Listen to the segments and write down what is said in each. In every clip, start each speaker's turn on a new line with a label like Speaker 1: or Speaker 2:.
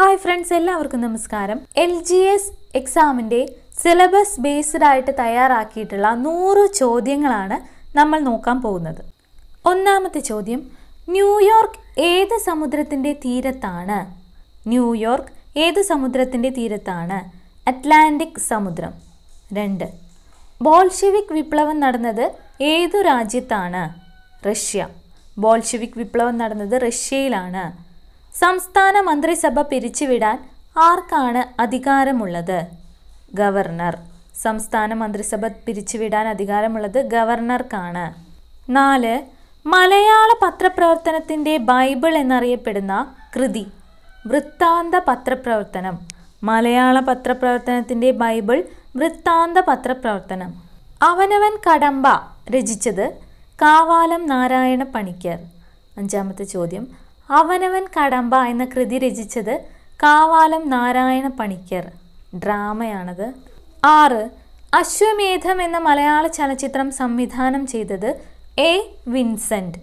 Speaker 1: hi friends എല്ലാവർക്കും നമസ്കാരം L G S എക്സാമിൻ്റെ സിലബസ് ബേസ്ഡ് ആയിട്ട് തയ്യാറാക്കിയിട്ടുള്ള നൂറ് ചോദ്യങ്ങളാണ് നമ്മൾ നോക്കാൻ പോകുന്നത് ഒന്നാമത്തെ ചോദ്യം ന്യൂയോർക്ക് ഏത് സമുദ്രത്തിൻ്റെ തീരത്താണ് ന്യൂയോർക്ക് ഏത് സമുദ്രത്തിൻ്റെ തീരത്താണ് അറ്റ്ലാന്റിക് സമുദ്രം രണ്ട് ബോൾഷെവിക് വിപ്ലവം നടന്നത് ഏതു രാജ്യത്താണ് റഷ്യ ബോൾഷെവിക് വിപ്ലവം നടന്നത് റഷ്യയിലാണ് സംസ്ഥാന മന്ത്രിസഭ പിരിച്ചുവിടാൻ ആർക്കാണ് അധികാരമുള്ളത് ഗവർണർ സംസ്ഥാന മന്ത്രിസഭ പിരിച്ചുവിടാൻ അധികാരമുള്ളത് ഗവർണർക്കാണ് നാല് മലയാള പത്രപ്രവർത്തനത്തിൻ്റെ ബൈബിൾ എന്നറിയപ്പെടുന്ന കൃതി വൃത്താന്ത പത്രപ്രവർത്തനം മലയാള പത്രപ്രവർത്തനത്തിൻ്റെ ബൈബിൾ വൃത്താന്ത പത്രപ്രവർത്തനം അവനവൻ കടമ്പ രചിച്ചത് കാവാലം നാരായണ പണിക്കർ അഞ്ചാമത്തെ ചോദ്യം അവനവൻ കടമ്പ എന്ന കൃതി രചിച്ചത് കാവാലം നാരായണ പണിക്കർ ഡ്രാമയാണത് ആറ് അശ്വമേധം എന്ന മലയാള ചലച്ചിത്രം സംവിധാനം ചെയ്തത് എ വിൻസെന്റ്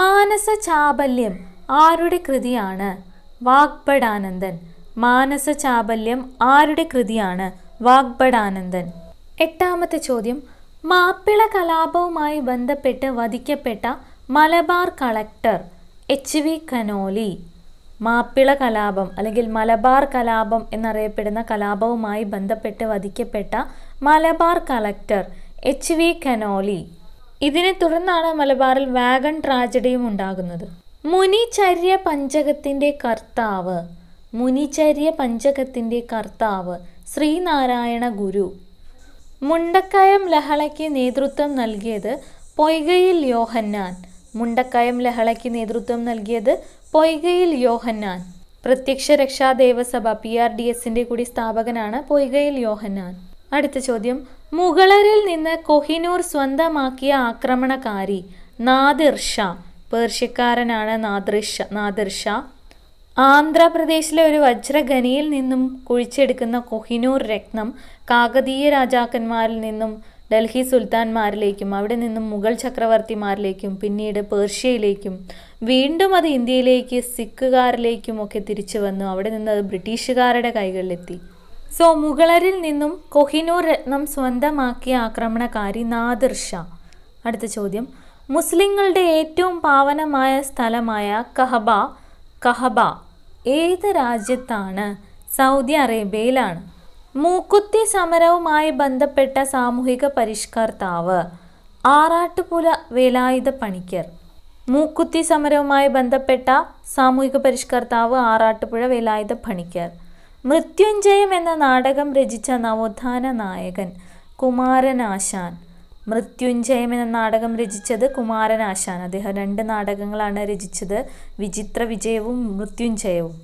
Speaker 1: മാനസ ചാബല്യം ആരുടെ കൃതിയാണ് വാഗ്ബടാനന്ദൻ മാനസ ചാബല്യം ആരുടെ കൃതിയാണ് വാഗ്ബടാനന്ദൻ എട്ടാമത്തെ ചോദ്യം മാപ്പിള കലാപവുമായി ബന്ധപ്പെട്ട് വധിക്കപ്പെട്ട Malabar collector H V Conolly Mappila കലാപം അല്ലെങ്കിൽ മലബാർ കലാപം എന്നറിയപ്പെടുന്ന കലാപവുമായി ബന്ധപ്പെട്ട് വധിക്കപ്പെട്ട Malabar collector H V Conolly ഇതിനെ തുടർന്നാണ് മലബാറിൽ വാഗൺ ട്രാജഡിയും ഉണ്ടാകുന്നത് മുനിചര്യ പഞ്ചകത്തിൻ്റെ കർത്താവ് മുനിചര്യ പഞ്ചകത്തിൻ്റെ കർത്താവ് ശ്രീനാരായണ ഗുരു മുണ്ടക്കയം ലഹളയ്ക്ക് നേതൃത്വം നൽകിയത് പൊയ്കയിൽ യോഹന്നാൻ മുണ്ടക്കയം ലഹളയ്ക്ക് നേതൃത്വം നൽകിയത് പൊയ്കയിൽ യോഹന്നാൻ പ്രത്യക്ഷ രക്ഷാ ദേവസഭ പി ആർ ഡി എസിന്റെ കൂടി സ്ഥാപകനാണ് പൊയ്കയിൽ യോഹന്നാൻ അടുത്ത ചോദ്യം മുഗളരിൽ നിന്ന് കൊഹിനൂർ സ്വന്തമാക്കിയ ആക്രമണകാരി നാദിർ ഷാ പേർഷ്യക്കാരനാണ് നാദിർ ഷാ നാദിർ ഷാ ആന്ധ്രാപ്രദേശിലെ ഒരു വജ്രഖനിയിൽ നിന്നും കുഴിച്ചെടുക്കുന്ന കൊഹിനൂർ രത്നം കാകതീയ രാജാക്കന്മാരിൽ നിന്നും ഡൽഹി സുൽത്താൻമാരിലേക്കും അവിടെ നിന്നും മുഗൾ ചക്രവർത്തിമാരിലേക്കും പിന്നീട് പേർഷ്യയിലേക്കും വീണ്ടും അത് ഇന്ത്യയിലേക്ക് സിഖുകാരിലേക്കും ഒക്കെ തിരിച്ചു വന്നു അവിടെ നിന്ന് അത് ബ്രിട്ടീഷുകാരുടെ കൈകളിലെത്തി സോ മുഗളരിൽ നിന്നും കൊഹിനൂർ രത്നം സ്വന്തമാക്കിയ ആക്രമണകാരി നാദിർ ഷാ അടുത്ത ചോദ്യം മുസ്ലിങ്ങളുടെ ഏറ്റവും പാവനമായ സ്ഥലമായ കഹബ കഹബ ഏത് രാജ്യത്താണ് സൗദി അറേബ്യയിലാണ് മൂക്കുത്തി സമരവുമായി ബന്ധപ്പെട്ട സാമൂഹിക പരിഷ്കർത്താവ് ആറാട്ടുപുല വേലായുധ പണിക്കർ മൂക്കുത്തി സമരവുമായി ബന്ധപ്പെട്ട സാമൂഹിക പരിഷ്കർത്താവ് ആറാട്ടുപുഴ വേലായുധ പണിക്കർ മൃത്യുഞ്ജയം എന്ന നാടകം രചിച്ച നവോത്ഥാന നായകൻ കുമാരനാശാൻ മൃത്യുഞ്ജയം എന്ന നാടകം രചിച്ചത് കുമാരനാശാൻ അദ്ദേഹം രണ്ട് നാടകങ്ങളാണ് രചിച്ചത് വിചിത്ര വിജയവും മൃത്യുഞ്ജയവും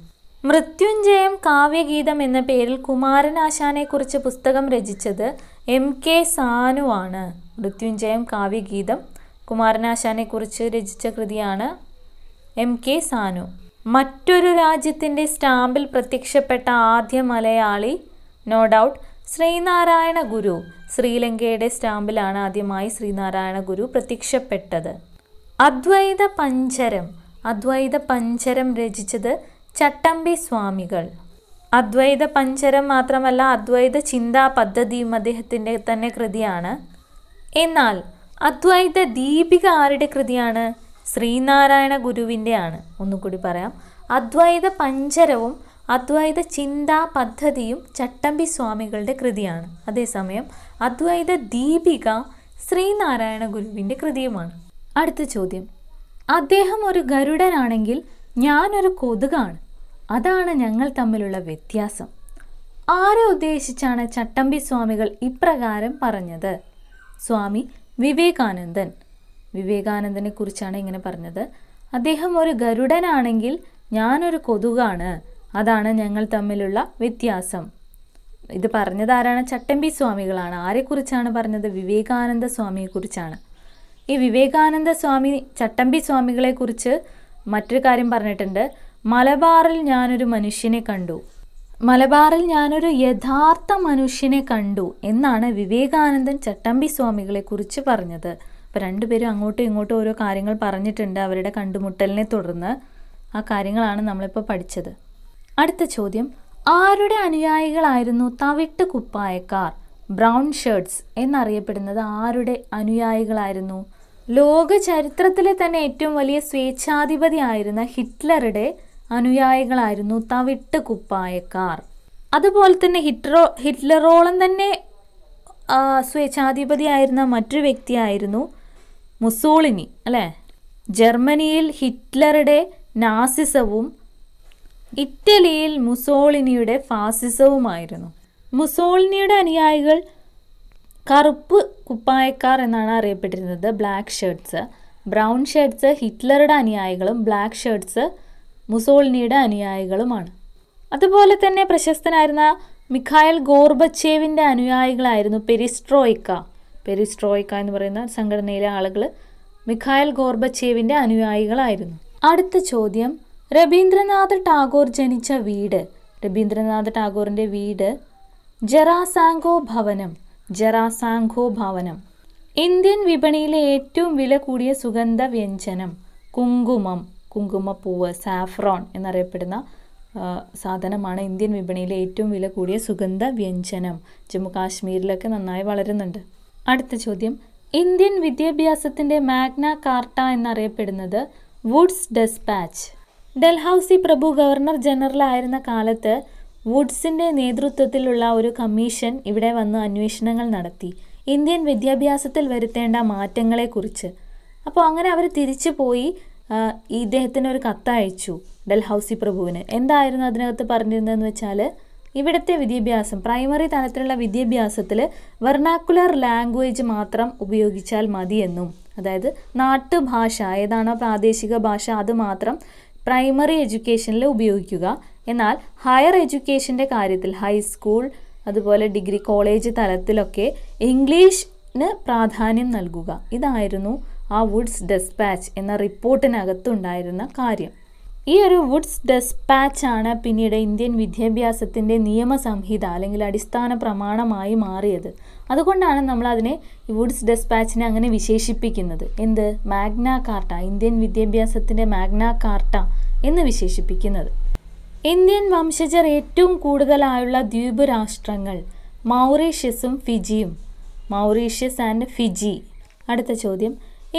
Speaker 1: മൃത്യുഞ്ജയം കാവ്യഗീതം എന്ന പേരിൽ കുമാരനാശാനെക്കുറിച്ച് പുസ്തകം രചിച്ചത് എം കെ സാനു ആണ് മൃത്യുഞ്ജയം കാവ്യഗീതം കുമാരനാശാനെക്കുറിച്ച് രചിച്ച കൃതിയാണ് എം കെ സാനു മറ്റൊരു രാജ്യത്തിൻ്റെ സ്റ്റാമ്പിൽ പ്രത്യക്ഷപ്പെട്ട ആദ്യ മലയാളി നോ ഡൗട്ട് ശ്രീനാരായണ ഗുരു ശ്രീലങ്കയുടെ സ്റ്റാമ്പിലാണ് ആദ്യമായി ശ്രീനാരായണ ഗുരു പ്രത്യക്ഷപ്പെട്ടത് അദ്വൈത പഞ്ചരം അദ്വൈത പഞ്ചരം രചിച്ചത് ചട്ടമ്പി സ്വാമികൾ അദ്വൈത പഞ്ചരം മാത്രമല്ല അദ്വൈത ചിന്താ പദ്ധതിയും അദ്ദേഹത്തിൻ്റെ തന്നെ കൃതിയാണ് എന്നാൽ അദ്വൈത ദീപിക ആരുടെ കൃതിയാണ് ശ്രീനാരായണ ഗുരുവിൻ്റെയാണ് ഒന്നുകൂടി പറയാം അദ്വൈത പഞ്ചരവും അദ്വൈത ചിന്താ പദ്ധതിയും ചട്ടമ്പി സ്വാമികളുടെ കൃതിയാണ് അതേസമയം അദ്വൈത ദീപിക ശ്രീനാരായണ ഗുരുവിൻ്റെ കൃതിയുമാണ് അടുത്ത ചോദ്യം അദ്ദേഹം ഒരു ഗരുഡനാണെങ്കിൽ ഞാനൊരു കൊതുകാണ് അതാണ് ഞങ്ങൾ തമ്മിലുള്ള വ്യത്യാസം ആരെ ഉദ്ദേശിച്ചാണ് ചട്ടമ്പി സ്വാമികൾ ഇപ്രകാരം പറഞ്ഞത് സ്വാമി വിവേകാനന്ദൻ വിവേകാനന്ദനെ കുറിച്ചാണ് ഇങ്ങനെ പറഞ്ഞത് അദ്ദേഹം ഒരു ഗരുഡനാണെങ്കിൽ ഞാനൊരു കൊതുകാണ് അതാണ് ഞങ്ങൾ തമ്മിലുള്ള വ്യത്യാസം ഇത് പറഞ്ഞത് ആരാണ് ചട്ടമ്പി സ്വാമികളാണ് ആരെക്കുറിച്ചാണ് പറഞ്ഞത് വിവേകാനന്ദ സ്വാമിയെക്കുറിച്ചാണ് ഈ വിവേകാനന്ദ സ്വാമി ചട്ടമ്പി സ്വാമികളെക്കുറിച്ച് മറ്റൊരു കാര്യം പറഞ്ഞിട്ടുണ്ട് മലബാറിൽ ഞാനൊരു മനുഷ്യനെ കണ്ടു മലബാറിൽ ഞാനൊരു യഥാർത്ഥ മനുഷ്യനെ കണ്ടു എന്നാണ് വിവേകാനന്ദൻ ചട്ടമ്പി സ്വാമികളെ കുറിച്ച് പറഞ്ഞത് അപ്പോൾ രണ്ടുപേരും അങ്ങോട്ടും ഇങ്ങോട്ടും ഓരോ കാര്യങ്ങൾ പറഞ്ഞിട്ടുണ്ട് അവരുടെ കണ്ടുമുട്ടലിനെ തുടർന്ന് ആ കാര്യങ്ങളാണ് നമ്മളിപ്പോൾ പഠിച്ചത് അടുത്ത ചോദ്യം ആരുടെ അനുയായികളായിരുന്നു തവിട്ട് കുപ്പായക്കാർ ബ്രൗൺ ഷർട്ട്സ് എന്നറിയപ്പെടുന്നത് ആരുടെ അനുയായികളായിരുന്നു ലോക ചരിത്രത്തിലെ തന്നെ ഏറ്റവും വലിയ ആയിരുന്ന ഹിറ്റ്ലറുടെ അനുയായികളായിരുന്നു തവിട്ട് കുപ്പായക്കാർ അതുപോലെ തന്നെ ഹിറ്റ്ലറോ ഹിറ്റ്ലറോളം തന്നെ സ്വേച്ഛാധിപതിയായിരുന്ന മറ്റൊരു വ്യക്തിയായിരുന്നു മുസോളിനി അല്ലേ ജർമ്മനിയിൽ ഹിറ്റ്ലറുടെ നാസിസവും ഇറ്റലിയിൽ മുസോളിനിയുടെ ഫാസിസവുമായിരുന്നു മുസോളിനിയുടെ അനുയായികൾ കറുപ്പ് കുപ്പായക്കാർ എന്നാണ് അറിയപ്പെട്ടിരുന്നത് ബ്ലാക്ക് ഷർട്ട്സ് ബ്രൗൺ ഷർട്ട്സ് ഹിറ്റ്ലറുടെ അനുയായികളും ബ്ലാക്ക് ഷർട്ട്സ് മുസോളിനിയുടെ അനുയായികളുമാണ് അതുപോലെ തന്നെ പ്രശസ്തനായിരുന്ന മിഖായൽ ഗോർബച്ചേവിൻ്റെ അനുയായികളായിരുന്നു പെരിസ്ട്രോയിക്ക പെരിസ്ട്രോയിക്ക എന്ന് പറയുന്ന സംഘടനയിലെ ആളുകൾ മിഖായൽ ഗോർബച്ചേവിൻ്റെ അനുയായികളായിരുന്നു അടുത്ത ചോദ്യം രവീന്ദ്രനാഥ് ടാഗോർ ജനിച്ച വീട് രവീന്ദ്രനാഥ് ടാഗോറിൻ്റെ വീട് ജറാസാങ്കോ ഭവനം ജറാസാങ്കോ ഭവനം ഇന്ത്യൻ വിപണിയിലെ ഏറ്റവും വില കൂടിയ സുഗന്ധ വ്യഞ്ജനം കുങ്കുമം കുങ്കുമപ്പൂവ് സാഫ്രോൺ എന്നറിയപ്പെടുന്ന സാധനമാണ് ഇന്ത്യൻ വിപണിയിലെ ഏറ്റവും വില കൂടിയ സുഗന്ധ വ്യഞ്ജനം ജമ്മു കാശ്മീരിലൊക്കെ നന്നായി വളരുന്നുണ്ട് അടുത്ത ചോദ്യം ഇന്ത്യൻ വിദ്യാഭ്യാസത്തിൻ്റെ മാഗ്ന കാർട്ട എന്നറിയപ്പെടുന്നത് വുഡ്സ് ഡെസ്പാച്ച് ഡൽഹൌസി പ്രഭു ഗവർണർ ജനറലായിരുന്ന കാലത്ത് വുഡ്സിൻ്റെ നേതൃത്വത്തിലുള്ള ഒരു കമ്മീഷൻ ഇവിടെ വന്ന് അന്വേഷണങ്ങൾ നടത്തി ഇന്ത്യൻ വിദ്യാഭ്യാസത്തിൽ വരുത്തേണ്ട മാറ്റങ്ങളെക്കുറിച്ച് അപ്പോൾ അങ്ങനെ അവർ തിരിച്ചു പോയി ഇദ്ദേഹത്തിന് ഒരു കത്തയച്ചു ഡൽഹൌസി പ്രഭുവിന് എന്തായിരുന്നു അതിനകത്ത് പറഞ്ഞിരുന്നതെന്ന് വെച്ചാൽ ഇവിടുത്തെ വിദ്യാഭ്യാസം പ്രൈമറി തലത്തിലുള്ള വിദ്യാഭ്യാസത്തിൽ വെർണാക്കുലർ ലാംഗ്വേജ് മാത്രം ഉപയോഗിച്ചാൽ മതിയെന്നും അതായത് നാട്ടുഭാഷ ഏതാണോ പ്രാദേശിക ഭാഷ അത് മാത്രം പ്രൈമറി എഡ്യൂക്കേഷനിൽ ഉപയോഗിക്കുക എന്നാൽ ഹയർ എഡ്യൂക്കേഷൻ്റെ കാര്യത്തിൽ ഹൈസ്കൂൾ അതുപോലെ ഡിഗ്രി കോളേജ് തലത്തിലൊക്കെ ഇംഗ്ലീഷിന് പ്രാധാന്യം നൽകുക ഇതായിരുന്നു ആ വുഡ്സ് ഡെസ്പാച്ച് എന്ന റിപ്പോർട്ടിനകത്തുണ്ടായിരുന്ന കാര്യം ഈ ഒരു വുഡ്സ് ഡെസ്പാച്ചാണ് പിന്നീട് ഇന്ത്യൻ വിദ്യാഭ്യാസത്തിൻ്റെ നിയമസംഹിത അല്ലെങ്കിൽ അടിസ്ഥാന പ്രമാണമായി മാറിയത് അതുകൊണ്ടാണ് നമ്മൾ അതിനെ വുഡ്സ് ഡെസ്പാച്ചിനെ അങ്ങനെ വിശേഷിപ്പിക്കുന്നത് എന്ത് മാഗ്ന കാർട്ട ഇന്ത്യൻ വിദ്യാഭ്യാസത്തിൻ്റെ മാഗ്ന കാർട്ട എന്ന് വിശേഷിപ്പിക്കുന്നത് ഇന്ത്യൻ വംശജർ ഏറ്റവും കൂടുതലായുള്ള ദ്വീപ് രാഷ്ട്രങ്ങൾ മൗറീഷ്യസും ഫിജിയും മൗറീഷ്യസ് ആൻഡ് ഫിജി അടുത്ത ചോദ്യം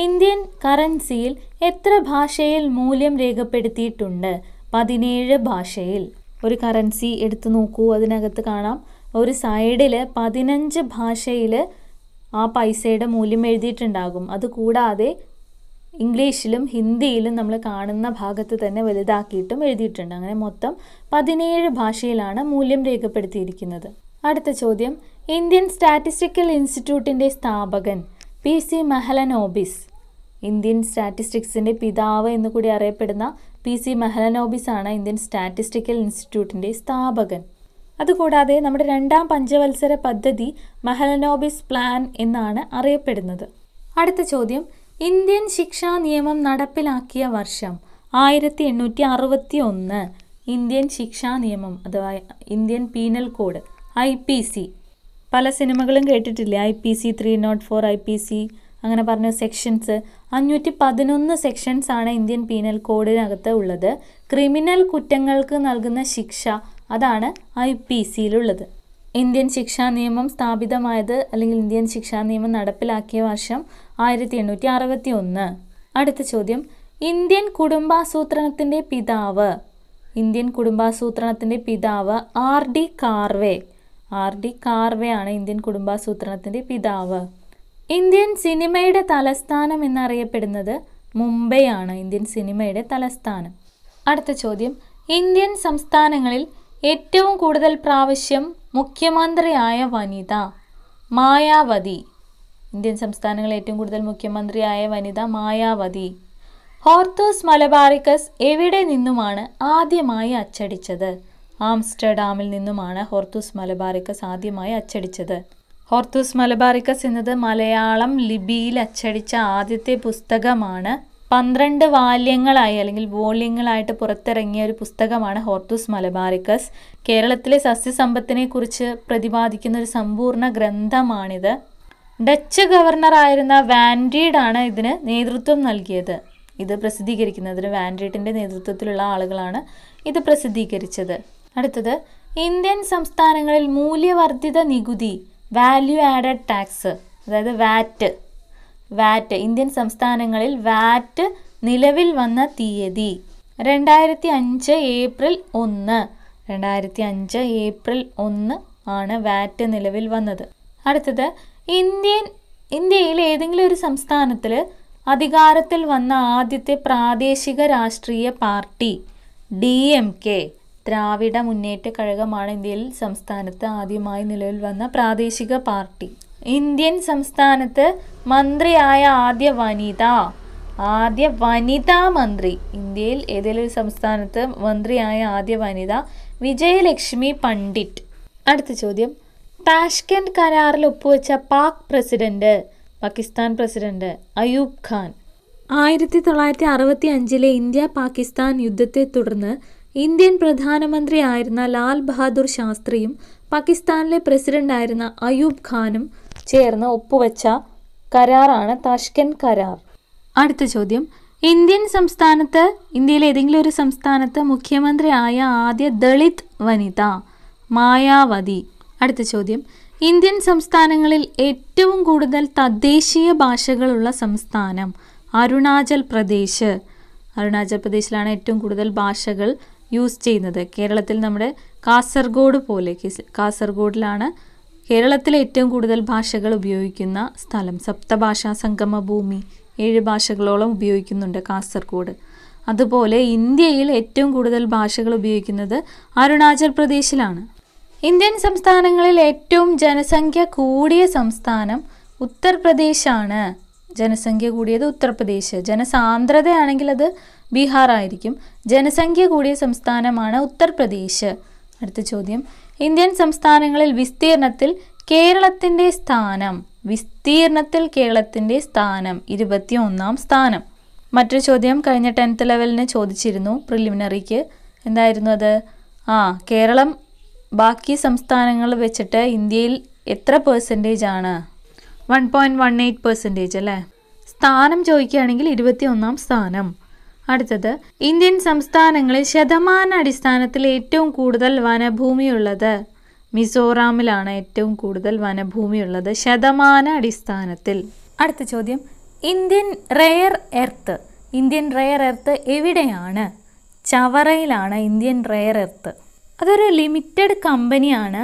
Speaker 1: ഇന്ത്യൻ കറൻസിയിൽ എത്ര ഭാഷയിൽ മൂല്യം രേഖപ്പെടുത്തിയിട്ടുണ്ട് പതിനേഴ് ഭാഷയിൽ ഒരു കറൻസി എടുത്തു നോക്കൂ അതിനകത്ത് കാണാം ഒരു സൈഡിൽ പതിനഞ്ച് ഭാഷയിൽ ആ പൈസയുടെ മൂല്യം എഴുതിയിട്ടുണ്ടാകും അതുകൂടാതെ ഇംഗ്ലീഷിലും ഹിന്ദിയിലും നമ്മൾ കാണുന്ന ഭാഗത്ത് തന്നെ വലുതാക്കിയിട്ടും എഴുതിയിട്ടുണ്ട് അങ്ങനെ മൊത്തം പതിനേഴ് ഭാഷയിലാണ് മൂല്യം രേഖപ്പെടുത്തിയിരിക്കുന്നത് അടുത്ത ചോദ്യം ഇന്ത്യൻ സ്റ്റാറ്റിസ്റ്റിക്കൽ ഇൻസ്റ്റിറ്റ്യൂട്ടിൻ്റെ സ്ഥാപകൻ പി സി മഹലനോബിസ് ഇന്ത്യൻ സ്റ്റാറ്റിസ്റ്റിക്സിൻ്റെ പിതാവ് എന്ന് കൂടി അറിയപ്പെടുന്ന പി സി മെഹലനോബിസ് ആണ് ഇന്ത്യൻ സ്റ്റാറ്റിസ്റ്റിക്കൽ ഇൻസ്റ്റിറ്റ്യൂട്ടിൻ്റെ സ്ഥാപകൻ അതുകൂടാതെ നമ്മുടെ രണ്ടാം പഞ്ചവത്സര പദ്ധതി മെഹലനോബിസ് പ്ലാൻ എന്നാണ് അറിയപ്പെടുന്നത് അടുത്ത ചോദ്യം ഇന്ത്യൻ ശിക്ഷാ നിയമം നടപ്പിലാക്കിയ വർഷം ആയിരത്തി എണ്ണൂറ്റി അറുപത്തി ഒന്ന് ഇന്ത്യൻ ശിക്ഷാ നിയമം അഥവാ Indian penal code I P C പല സിനിമകളും കേട്ടിട്ടില്ലേ I P C three not four I P C അങ്ങനെ പറഞ്ഞ സെക്ഷൻസ് അഞ്ഞൂറ്റി പതിനൊന്ന് സെക്ഷൻസ് ആണ് ഇന്ത്യൻ പീനൽ കോഡിനകത്ത് ഉള്ളത് ക്രിമിനൽ കുറ്റങ്ങൾക്ക് നൽകുന്ന ശിക്ഷ അതാണ് ഐ പി സിയിലുള്ളത് ഇന്ത്യൻ ശിക്ഷാ നിയമം സ്ഥാപിതമായത് അല്ലെങ്കിൽ ഇന്ത്യൻ ശിക്ഷാ നിയമം നടപ്പിലാക്കിയ വർഷം ആയിരത്തി എണ്ണൂറ്റി അറുപത്തി ഒന്ന് അടുത്ത ചോദ്യം ഇന്ത്യൻ കുടുംബാസൂത്രണത്തിൻ്റെ പിതാവ് ഇന്ത്യൻ കുടുംബാസൂത്രണത്തിൻ്റെ പിതാവ് R D Karve R D Karve ആണ് ഇന്ത്യൻ കുടുംബാസൂത്രണത്തിൻ്റെ പിതാവ് ഇന്ത്യൻ സിനിമയുടെ തലസ്ഥാനം എന്നറിയപ്പെടുന്നത് മുംബൈ ആണ് ഇന്ത്യൻ സിനിമയുടെ തലസ്ഥാനം അടുത്ത ചോദ്യം ഇന്ത്യൻ സംസ്ഥാനങ്ങളിൽ ഏറ്റവും കൂടുതൽ പ്രാവശ്യം മുഖ്യമന്ത്രിയായ വനിത മായാവതി ഇന്ത്യൻ സംസ്ഥാനങ്ങളിൽ ഏറ്റവും കൂടുതൽ മുഖ്യമന്ത്രിയായ വനിത മായാവതി ഹോർത്തോസ് മലബാറിക്കസ് എവിടെ നിന്നുമാണ് ആദ്യമായി അച്ചടിച്ചത് ആംസ്റ്റർഡാമിൽ നിന്നുമാണ് ഹോർത്തൂസ് മലബാറിക്കസ് ആദ്യമായി അച്ചടിച്ചത് ഹോർത്തൂസ് മലബാറിക്കസ് എന്നത് മലയാളം ലിപിയിൽ അച്ചടിച്ച ആദ്യത്തെ പുസ്തകമാണ് പന്ത്രണ്ട് വാല്യങ്ങളായി അല്ലെങ്കിൽ വോള്യങ്ങളായിട്ട് പുറത്തിറങ്ങിയ ഒരു പുസ്തകമാണ് ഹോർത്തൂസ് മലബാറിക്കസ് കേരളത്തിലെ സസ്യസമ്പത്തിനെക്കുറിച്ച് പ്രതിപാദിക്കുന്ന ഒരു സമ്പൂർണ്ണ ഗ്രന്ഥമാണിത് ഡച്ച് ഗവർണറായിരുന്ന ആണ് ഇതിന് നേതൃത്വം നൽകിയത് ഇത് പ്രസിദ്ധീകരിക്കുന്നത് വാൻഡീഡിൻ്റെ നേതൃത്വത്തിലുള്ള ആളുകളാണ് ഇത് പ്രസിദ്ധീകരിച്ചത് അടുത്തത് ഇന്ത്യൻ സംസ്ഥാനങ്ങളിൽ മൂല്യവർദ്ധിത നികുതി വാല്യൂ ആഡഡ് ടാക്സ് അതായത് വാറ്റ് വാറ്റ് ഇന്ത്യൻ സംസ്ഥാനങ്ങളിൽ വാറ്റ് നിലവിൽ വന്ന തീയതി രണ്ടായിരത്തി അഞ്ച് ഏപ്രിൽ ഒന്ന് രണ്ടായിരത്തി അഞ്ച് ഏപ്രിൽ ഒന്ന് ആണ് വാറ്റ് നിലവിൽ വന്നത് അടുത്തത് ഇന്ത്യൻ ഇന്ത്യയിൽ ഏതെങ്കിലും ഒരു സംസ്ഥാനത്തിൽ അധികാരത്തിൽ വന്ന ആദ്യത്തെ പ്രാദേശിക രാഷ്ട്രീയ party D M K Dravida Munnetra കഴകമാണ് ഇന്ത്യയിൽ സംസ്ഥാനത്ത് ആദ്യമായി നിലവിൽ വന്ന പ്രാദേശിക പാർട്ടി ഇന്ത്യൻ സംസ്ഥാനത്ത് മന്ത്രിയായ ആദ്യ വനിത ആദ്യ വനിതാ മന്ത്രി ഇന്ത്യയിൽ ഏതെങ്കിലും സംസ്ഥാനത്ത് മന്ത്രിയായ ആദ്യ വനിത വിജയലക്ഷ്മി പണ്ഡിറ്റ് അടുത്ത ചോദ്യം താഷ്കെൻഡ് കരാറിൽ ഒപ്പുവെച്ച പാക് പ്രസിഡന്റ് പാകിസ്ഥാൻ പ്രസിഡന്റ് അയൂബ് ഖാൻ ആയിരത്തി തൊള്ളായിരത്തി അറുപത്തി അഞ്ചിലെ ഇന്ത്യ പാകിസ്ഥാൻ യുദ്ധത്തെ തുടർന്ന് ഇന്ത്യൻ പ്രധാനമന്ത്രിയായിരുന്ന ലാൽ ബഹാദൂർ ശാസ്ത്രിയും പാകിസ്ഥാനിലെ പ്രസിഡന്റായിരുന്ന അയൂബ് ഖാനും ചേർന്ന് ഒപ്പുവെച്ച കരാറാണ് താഷ്കൻ കരാർ അടുത്ത ചോദ്യം ഇന്ത്യൻ സംസ്ഥാനത്ത് ഇന്ത്യയിലെ ഏതെങ്കിലും ഒരു സംസ്ഥാനത്ത് മുഖ്യമന്ത്രിയായ ആദ്യ ദളിത് വനിത മായാവതി അടുത്ത ചോദ്യം ഇന്ത്യൻ സംസ്ഥാനങ്ങളിൽ ഏറ്റവും കൂടുതൽ തദ്ദേശീയ ഭാഷകളുള്ള സംസ്ഥാനം അരുണാചൽ പ്രദേശ് അരുണാചൽ പ്രദേശിലാണ് ഏറ്റവും കൂടുതൽ ഭാഷകൾ യൂസ് ചെയ്യുന്നത് കേരളത്തിൽ നമ്മുടെ കാസർഗോഡ് പോലെ കാസർഗോഡിലാണ് കേരളത്തിലെ ഏറ്റവും കൂടുതൽ ഭാഷകൾ ഉപയോഗിക്കുന്ന സ്ഥലം സപ്തഭാഷാ സംഗമ ഭൂമി ഏഴ് ഭാഷകളോളം ഉപയോഗിക്കുന്നുണ്ട് കാസർഗോഡ് അതുപോലെ ഇന്ത്യയിൽ ഏറ്റവും കൂടുതൽ ഭാഷകൾ ഉപയോഗിക്കുന്നത് അരുണാചൽ പ്രദേശിലാണ് ഇന്ത്യൻ സംസ്ഥാനങ്ങളിൽ ഏറ്റവും ജനസംഖ്യ കൂടിയ സംസ്ഥാനം ഉത്തർപ്രദേശാണ് ജനസംഖ്യ കൂടിയത് ഉത്തർപ്രദേശ് ജനസാന്ദ്രതയാണെങ്കിൽ അത് ബീഹാർ ആയിരിക്കും ജനസംഖ്യ കൂടിയ സംസ്ഥാനമാണ് ഉത്തർപ്രദേശ് അടുത്ത ചോദ്യം ഇന്ത്യൻ സംസ്ഥാനങ്ങളിൽ വിസ്തീർണത്തിൽ കേരളത്തിൻ്റെ സ്ഥാനം വിസ്തീർണത്തിൽ കേരളത്തിൻ്റെ സ്ഥാനം ഇരുപത്തി ഒന്നാം സ്ഥാനം മറ്റൊരു ചോദ്യം കഴിഞ്ഞ ടെൻത്ത് ലെവലിന് ചോദിച്ചിരുന്നു പ്രിലിമിനറിക്ക് എന്തായിരുന്നു അത് ആ കേരളം ബാക്കി സംസ്ഥാനങ്ങൾ വെച്ചിട്ട് ഇന്ത്യയിൽ എത്ര പെർസെൻറ്റേജ് ആണ് one point one eight percentage അല്ലേ സ്ഥാനം ചോദിക്കുകയാണെങ്കിൽ ഇരുപത്തി ഒന്നാം സ്ഥാനം അടുത്തത് ഇന്ത്യൻ സംസ്ഥാനങ്ങളിൽ ശതമാന അടിസ്ഥാനത്തിൽ ഏറ്റവും കൂടുതൽ വനഭൂമിയുള്ളത് മിസോറാമിലാണ് ഏറ്റവും കൂടുതൽ വനഭൂമിയുള്ളത് ശതമാന അടിസ്ഥാനത്തിൽ അടുത്ത ചോദ്യം Indian rare earth Indian rare earth എവിടെയാണ് ചവറയിലാണ് ഇന്ത്യൻ റെയർ എർത്ത് അതൊരു ലിമിറ്റഡ് കമ്പനിയാണ്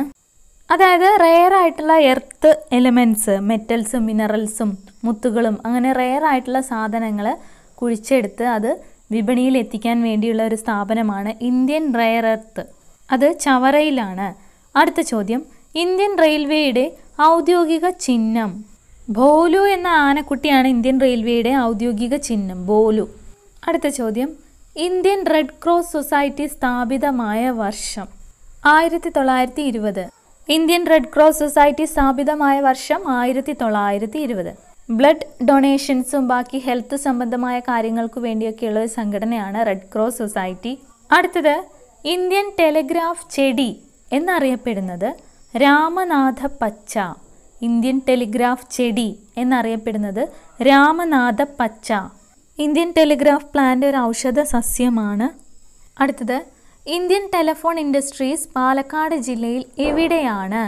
Speaker 1: അതായത് റെയർ ആയിട്ടുള്ള എർത്ത് എലമെൻറ്റ്സ് മെറ്റൽസും മിനറൽസും മുത്തുകളും അങ്ങനെ റെയർ ആയിട്ടുള്ള സാധനങ്ങൾ കുഴിച്ചെടുത്ത് അത് വിപണിയിൽ എത്തിക്കാൻ വേണ്ടിയുള്ള ഒരു സ്ഥാപനമാണ് ഇന്ത്യൻ റയർ എർത്ത് അത് ചവറയിലാണ് അടുത്ത ചോദ്യം ഇന്ത്യൻ റെയിൽവേയുടെ ഔദ്യോഗിക ചിഹ്നം ബോലു എന്ന ആനക്കുട്ടിയാണ് ഇന്ത്യൻ റെയിൽവേയുടെ ഔദ്യോഗിക ചിഹ്നം ബോലു അടുത്ത ചോദ്യം ഇന്ത്യൻ റെഡ് ക്രോസ് സൊസൈറ്റി സ്ഥാപിതമായ വർഷം ആയിരത്തി തൊള്ളായിരത്തി ഇരുപത് ഇന്ത്യൻ റെഡ് ക്രോസ് സൊസൈറ്റി സ്ഥാപിതമായ വർഷം ആയിരത്തി തൊള്ളായിരത്തി ഇരുപത് ബ്ലഡ് ഡൊണേഷൻസും ബാക്കി ഹെൽത്ത് സംബന്ധമായ കാര്യങ്ങൾക്ക് വേണ്ടിയൊക്കെയുള്ള ഒരു സംഘടനയാണ് റെഡ് ക്രോസ് സൊസൈറ്റി അടുത്തത് ഇന്ത്യൻ ടെലിഗ്രാഫ് ചെടി എന്നറിയപ്പെടുന്നത് രാമനാഥ പച്ച ഇന്ത്യൻ ടെലിഗ്രാഫ് ചെടി എന്നറിയപ്പെടുന്നത് രാമനാഥ പച്ച ഇന്ത്യൻ ടെലിഗ്രാഫ് പ്ലാന്റ് ഒരു ഔഷധ സസ്യമാണ് അടുത്തത് ഇന്ത്യൻ ടെലഫോൺ ഇൻഡസ്ട്രീസ് പാലക്കാട് ജില്ലയിൽ എവിടെയാണ്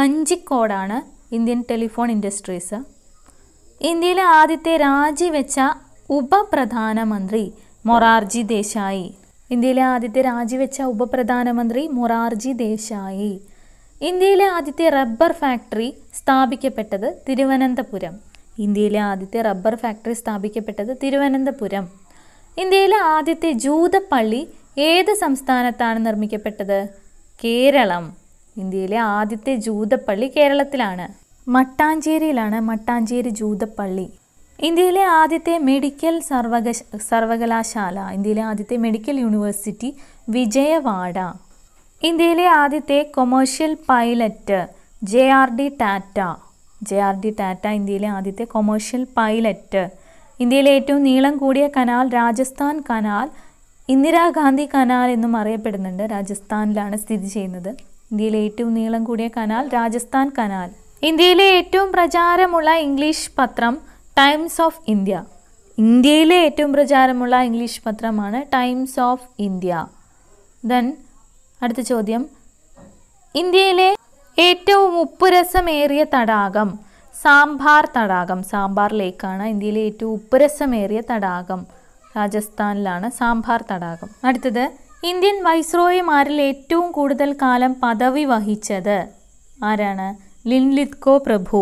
Speaker 1: കഞ്ചിക്കോടാണ് ഇന്ത്യൻ ടെലിഫോൺ ഇൻഡസ്ട്രീസ് ഇന്ത്യയിലെ ആദ്യത്തെ രാജിവെച്ച ഉപപ്രധാനമന്ത്രി മൊറാർജി ദേശായി ഇന്ത്യയിലെ ആദ്യത്തെ രാജിവെച്ച ഉപപ്രധാനമന്ത്രി മൊറാർജി ദേശായി ഇന്ത്യയിലെ ആദ്യത്തെ റബ്ബർ ഫാക്ടറി സ്ഥാപിക്കപ്പെട്ടത് തിരുവനന്തപുരം ഇന്ത്യയിലെ ആദ്യത്തെ റബ്ബർ ഫാക്ടറി സ്ഥാപിക്കപ്പെട്ടത് തിരുവനന്തപുരം ഇന്ത്യയിലെ ആദ്യത്തെ ജൂതപ്പള്ളി ഏത് സംസ്ഥാനത്താണ് നിർമ്മിക്കപ്പെട്ടത് കേരളം ഇന്ത്യയിലെ ആദ്യത്തെ ജൂതപ്പള്ളി കേരളത്തിലാണ് മട്ടാഞ്ചേരിയിലാണ് മട്ടാഞ്ചേരി ജൂതപ്പള്ളി ഇന്ത്യയിലെ ആദ്യത്തെ മെഡിക്കൽ സർവക സർവകലാശാല ഇന്ത്യയിലെ ആദ്യത്തെ മെഡിക്കൽ യൂണിവേഴ്സിറ്റി വിജയവാഡ ഇന്ത്യയിലെ ആദ്യത്തെ commercial pilot J R D Tata J R D Tata ഇന്ത്യയിലെ ആദ്യത്തെ കൊമേഴ്ഷ്യൽ പൈലറ്റ് ഇന്ത്യയിലെ ഏറ്റവും നീളം കൂടിയ canal Rajasthan canal Indira Gandhi canal എന്നും അറിയപ്പെടുന്നുണ്ട് രാജസ്ഥാനിലാണ് സ്ഥിതി ചെയ്യുന്നത് ഇന്ത്യയിലെ ഏറ്റവും നീളം കൂടിയ കനാൽ രാജസ്ഥാൻ കനാൽ ഇന്ത്യയിലെ ഏറ്റവും പ്രചാരമുള്ള ഇംഗ്ലീഷ് പത്രം ടൈംസ് ഓഫ് ഇന്ത്യ ഇന്ത്യയിലെ ഏറ്റവും പ്രചാരമുള്ള ഇംഗ്ലീഷ് പത്രമാണ് ടൈംസ് ഓഫ് ഇന്ത്യ ദെൻ അടുത്ത ചോദ്യം ഇന്ത്യയിലെ ഏറ്റവും ഉപ്പുരസമേറിയ തടാകം സാമ്പാർ തടാകം സാമ്പാർ ലേക്കാണ് ഇന്ത്യയിലെ ഏറ്റവും ഉപ്പുരസമേറിയ തടാകം രാജസ്ഥാനിലാണ് സാമ്പാർ തടാകം അടുത്തത് ഇന്ത്യൻ വൈസ്രോയിമാരിൽ ഏറ്റവും കൂടുതൽ കാലം പദവി വഹിച്ചത് ആരാണ് ലിൻലിത്കോ പ്രഭു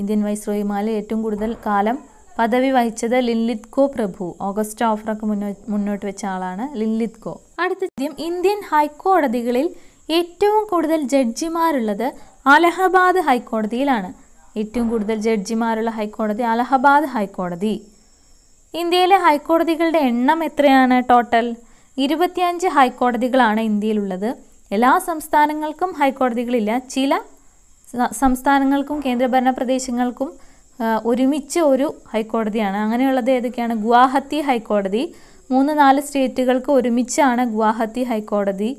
Speaker 1: ഇന്ത്യൻ വൈസ്രോയിമാരിൽ ഏറ്റവും കൂടുതൽ കാലം പദവി വഹിച്ചത് ലിൻലിത്കോ പ്രഭു ഓഗസ്റ്റ് ഓഫറൊക്കെ മുന്നോട്ട് വെച്ച ആളാണ് ലിൻലിത്കോ അടുത്ത ചോദ്യം ഇന്ത്യൻ ഹൈക്കോടതികളിൽ ഏറ്റവും കൂടുതൽ ജഡ്ജിമാരുള്ളത് അലഹബാദ് ഹൈക്കോടതിയിലാണ് ഏറ്റവും കൂടുതൽ ജഡ്ജിമാരുള്ള ഹൈക്കോടതി അലഹബാദ് ഹൈക്കോടതി ഇന്ത്യയിലെ ഹൈക്കോടതികളുടെ എണ്ണം എത്രയാണ് ടോട്ടൽ ഇരുപത്തിയഞ്ച് ഹൈക്കോടതികളാണ് ഇന്ത്യയിലുള്ളത് എല്ലാ സംസ്ഥാനങ്ങൾക്കും ഹൈക്കോടതികളില്ല ചില സംസ്ഥാനങ്ങൾക്കും കേന്ദ്രഭരണ പ്രദേശങ്ങൾക്കും ഒരുമിച്ച് ഒരു ഹൈക്കോടതിയാണ് അങ്ങനെയുള്ളത് ഏതൊക്കെയാണ് ഗുവാഹത്തി ഹൈക്കോടതി മൂന്ന് നാല് സ്റ്റേറ്റുകൾക്ക് ഒരുമിച്ചാണ് ഗുവാഹത്തി ഹൈക്കോടതി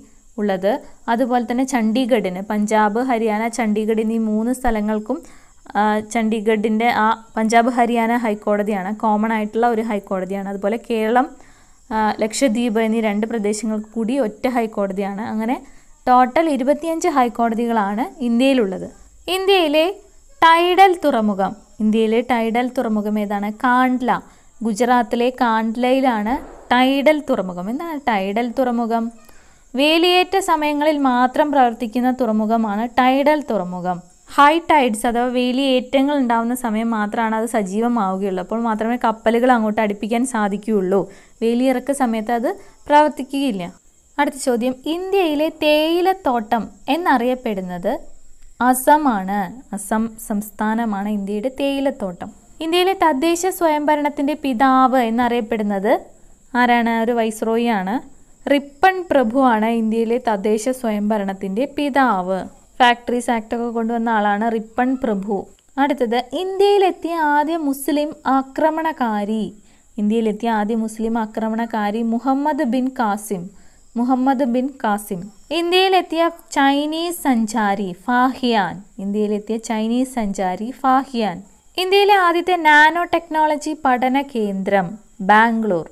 Speaker 1: ഉള്ളത് അതുപോലെ തന്നെ ചണ്ഡീഗഡിന് പഞ്ചാബ് ഹരിയാന ചണ്ഡീഗഡ് എന്നീ മൂന്ന് സ്ഥലങ്ങൾക്കും ചണ്ഡീഗഡിൻ്റെ ആ പഞ്ചാബ് ഹരിയാന ഹൈക്കോടതിയാണ് കോമൺ ആയിട്ടുള്ള ഒരു ഹൈക്കോടതിയാണ് അതുപോലെ കേരളം ലക്ഷദ്വീപ് എന്നീ രണ്ട് പ്രദേശങ്ങൾക്ക് കൂടി ഒറ്റ ഹൈക്കോടതിയാണ് അങ്ങനെ ടോട്ടൽ ഇരുപത്തിയഞ്ച് ഹൈക്കോടതികളാണ് ഇന്ത്യയിലുള്ളത് ഇന്ത്യയിലെ ടൈഡൽ തുറമുഖം ഇന്ത്യയിലെ ടൈഡൽ തുറമുഖം ഏതാണ് കാണ്ട്ല ഗുജറാത്തിലെ കാണ്ട്ലയിലാണ് ടൈഡൽ തുറമുഖം എന്താണ് ടൈഡൽ തുറമുഖം വേലിയേറ്റ സമയങ്ങളിൽ മാത്രം പ്രവർത്തിക്കുന്ന തുറമുഖമാണ് ടൈഡൽ തുറമുഖം ഹൈ ടൈഡ്സ് അഥവാ വേലിയേറ്റങ്ങൾ ഉണ്ടാകുന്ന സമയം മാത്രമാണ് അത് സജീവമാവുകയുള്ളൂ അപ്പോൾ മാത്രമേ കപ്പലുകൾ അങ്ങോട്ട് അടുപ്പിക്കാൻ സാധിക്കുകയുള്ളൂ വേലിയിറക്ക സമയത്ത് അത് പ്രവർത്തിക്കുകയില്ല അടുത്ത ചോദ്യം ഇന്ത്യയിലെ തേയിലത്തോട്ടം എന്നറിയപ്പെടുന്നത് അസമാണ് അസം സംസ്ഥാനമാണ് ഇന്ത്യയുടെ തേയിലത്തോട്ടം ഇന്ത്യയിലെ തദ്ദേശ സ്വയംഭരണത്തിൻ്റെ പിതാവ് എന്നറിയപ്പെടുന്നത് ആരാണ് ഒരു വൈസ്രോയിയാണ് റിപ്പൺ പ്രഭുവാണ് ഇന്ത്യയിലെ തദ്ദേശ സ്വയംഭരണത്തിൻ്റെ പിതാവ് ഫാക്ടറീസ് ആക്ട് കൊണ്ടുവന്ന ആളാണ് റിപ്പൺ പ്രഭു അടുത്തത് ഇന്ത്യയിലെത്തിയ ആദ്യ മുസ്ലിം ആക്രമണകാരി ഇന്ത്യയിലെത്തിയ ആദ്യ മുസ്ലിം ആക്രമണകാരി മുഹമ്മദ് ബിൻ കാസിം മുഹമ്മദ് ബിൻ കാസിം ഇന്ത്യയിലെത്തിയ ചൈനീസ് സഞ്ചാരി ഫാഹിയാൻ ഇന്ത്യയിലെത്തിയ ചൈനീസ് സഞ്ചാരി ഫാഹിയാൻ ഇന്ത്യയിലെ ആദ്യത്തെ നാനോ ടെക്നോളജി പഠന കേന്ദ്രം ബാംഗ്ലൂർ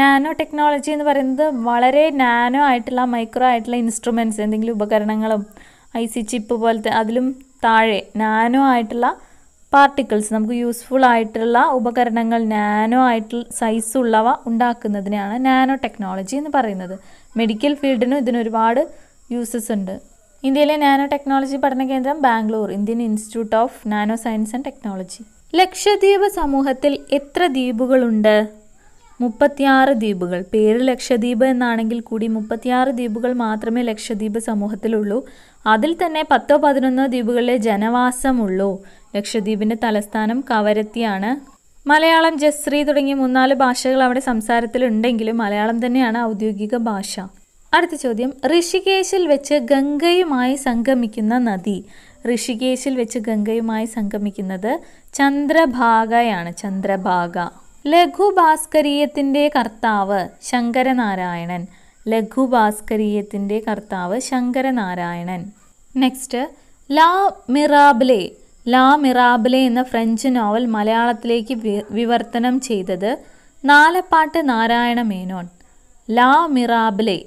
Speaker 1: നാനോ ടെക്നോളജി എന്ന് പറയുന്നത് വളരെ നാനോ ആയിട്ടുള്ള മൈക്രോ ആയിട്ടുള്ള ഇൻസ്ട്രുമെൻറ്റ്സ് എന്തെങ്കിലും ഉപകരണങ്ങളും ഐ സി ചിപ്പ് പോലത്തെ അതിലും താഴെ നാനോ ആയിട്ടുള്ള പാർട്ടിക്കിൾസ് നമുക്ക് യൂസ്ഫുൾ ആയിട്ടുള്ള ഉപകരണങ്ങൾ നാനോ സൈസ് സൈസുള്ളവ ഉണ്ടാക്കുന്നതിനാണ് നാനോ ടെക്നോളജി എന്ന് പറയുന്നത് മെഡിക്കൽ ഫീൽഡിനും ഇതിനൊരുപാട് യൂസസ് ഉണ്ട് ഇന്ത്യയിലെ നാനോ ടെക്നോളജി പഠന കേന്ദ്രം Bangalore Indian institute of nano science and technology Lakshadweep സമൂഹത്തിൽ എത്ര ദ്വീപുകളുണ്ട് മുപ്പത്തിയാറ് ദ്വീപുകൾ പേര് ലക്ഷദ്വീപ് എന്നാണെങ്കിൽ കൂടി മുപ്പത്തിയാറ് ദ്വീപുകൾ മാത്രമേ ലക്ഷദ്വീപ് സമൂഹത്തിലുള്ളൂ അതിൽ തന്നെ പത്തോ പതിനൊന്നോ ദ്വീപുകളിലെ ജനവാസമുള്ളൂ ലക്ഷദ്വീപിൻ്റെ തലസ്ഥാനം കവരത്തിയാണ് മലയാളം ജസ്രി തുടങ്ങിയ മൂന്നാല് ഭാഷകൾ അവിടെ സംസാരത്തിലുണ്ടെങ്കിലും മലയാളം തന്നെയാണ് ഔദ്യോഗിക ഭാഷ അടുത്ത ചോദ്യം ഋഷികേശിൽ വെച്ച് ഗംഗയുമായി സംഗമിക്കുന്ന നദി ഋഷികേശിൽ വെച്ച് ഗംഗയുമായി സംഗമിക്കുന്നത് ചന്ദ്രഭാഗയാണ് ചന്ദ്രഭാഗ ലഘുഭാസ്കരീയത്തിൻ്റെ കർത്താവ് ശങ്കരനാരായണൻ ലഘുഭാസ്കരീയത്തിൻ്റെ കർത്താവ് ശങ്കരനാരായണൻ നെക്സ്റ്റ് ലാ മിറാബ്ലെ ലാ മിറാബിലെ എന്ന ഫ്രഞ്ച് നോവൽ മലയാളത്തിലേക്ക് വിവർത്തനം ചെയ്തത് നാലപ്പാട്ട് നാരായണ മേനോൻ ലാ മിറാബിലെ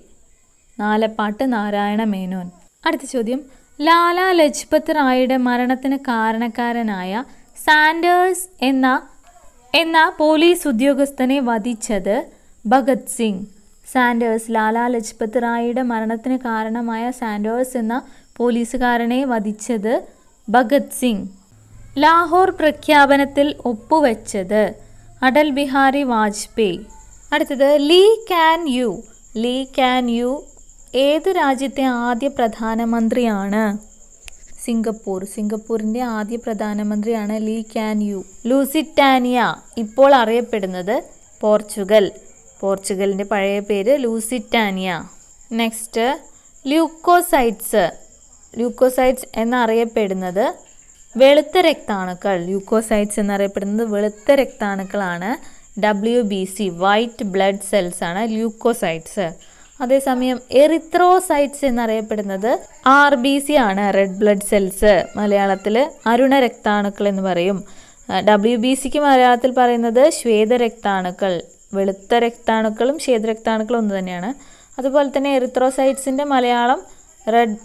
Speaker 1: നാലപ്പാട്ട് നാരായണ മേനോൻ അടുത്ത ചോദ്യം ലാലാ ലജ്പത് റായിയുടെ മരണത്തിന് കാരണക്കാരനായ സാൻഡേഴ്സ് എന്ന എന്ന പോലീസ് ഉദ്യോഗസ്ഥനെ വധിച്ചത് ഭഗത് സിംഗ് സാൻഡേഴ്സ് ലാലാ ലജ്പത് റായിയുടെ മരണത്തിന് കാരണമായ സാൻഡേഴ്സ് എന്ന പോലീസുകാരനെ വധിച്ചത് ഭഗത് സിംഗ് ലാഹോർ പ്രഖ്യാപനത്തിൽ ഒപ്പുവെച്ചത് അടൽ ബിഹാരി വാജ്പേയി അടുത്തത് Lee Kuan Yew Lee Kuan Yew ഏത് രാജ്യത്തെ ആദ്യ പ്രധാനമന്ത്രിയാണ് സിംഗപ്പൂർ സിംഗപ്പൂരിൻ്റെ ആദ്യ പ്രധാനമന്ത്രിയാണ് ലീ ക്യാൻ യു ലൂസിറ്റാനിയ ഇപ്പോൾ അറിയപ്പെടുന്നത് പോർച്ചുഗൽ പോർച്ചുഗലിൻ്റെ പഴയ പേര് ലൂസിറ്റാനിയ നെക്സ്റ്റ് ല്യൂക്കോസൈറ്റ്സ് ല്യൂക്കോസൈറ്റ്സ് എന്നറിയപ്പെടുന്നത് വെളുത്ത രക്താണുക്കൾ ല്യൂക്കോസൈറ്റ്സ് എന്നറിയപ്പെടുന്നത് വെളുത്ത രക്താണുക്കളാണ് W B C white blood cells ആണ് ല്യൂക്കോസൈറ്റ്സ് അതേസമയം എറിത്രോസൈറ്റ്സ് എന്നറിയപ്പെടുന്നത് ആർ ബി സി ആണ് റെഡ് ബ്ലഡ് സെൽസ് മലയാളത്തിൽ അരുണ രക്താണുക്കൾ എന്ന് പറയും ഡബ്ല്യു ബി സിക്ക് മലയാളത്തിൽ പറയുന്നത് ശ്വേത രക്താണുക്കൾ വെളുത്ത രക്താണുക്കളും ശ്വേത രക്താണുക്കളും ഒന്ന് തന്നെയാണ് അതുപോലെ തന്നെ എറിത്രോസൈറ്റ്സിൻ്റെ മലയാളം റെഡ്